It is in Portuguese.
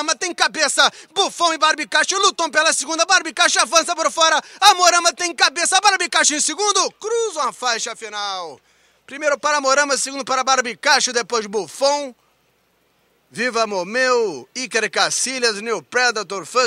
Amorama tá, tem cabeça. Bufão e Barbicacho lutam pela segunda. Barbicacho avança por fora. Amorama tem cabeça. Barbicacho em segundo. Cruzam a faixa final. Primeiro para Amorama, segundo para Barbicacho, depois Bufão. Viva Momeu, Iker Cacilhas, New Predator, Fuzz.